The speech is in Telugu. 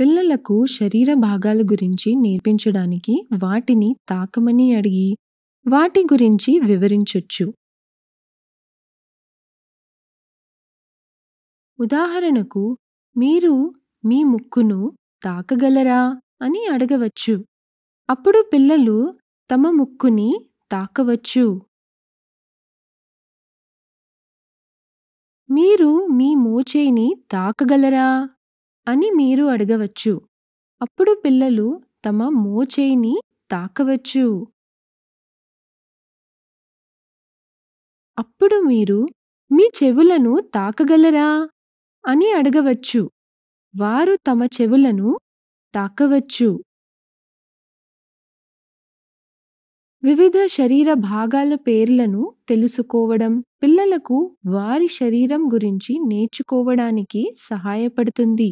పిల్లలకు శరీర భాగాల గురించి నేర్పించడానికి వాటిని తాకమని అడిగి వాటి గురించి వివరించొచ్చు ఉదాహరణకు మీరు మీ ముక్కును తాకగలరా అని అడగవచ్చు అప్పుడు పిల్లలు తమ ముక్కుని తాకవచ్చు మీరు మీ మోచేని తాకగలరా అని మీరు అడగవచ్చు అప్పుడు పిల్లలు తమ మోచేయిని తాకవచ్చు అప్పుడు మీరు మీ చెవులను తాకగలరా అని అడగవచ్చు వారు తమ చెవులను తాకవచ్చు వివిధ శరీర భాగాల పేర్లను తెలుసుకోవడం పిల్లలకు వారి శరీరం గురించి నేర్చుకోవడానికి సహాయపడుతుంది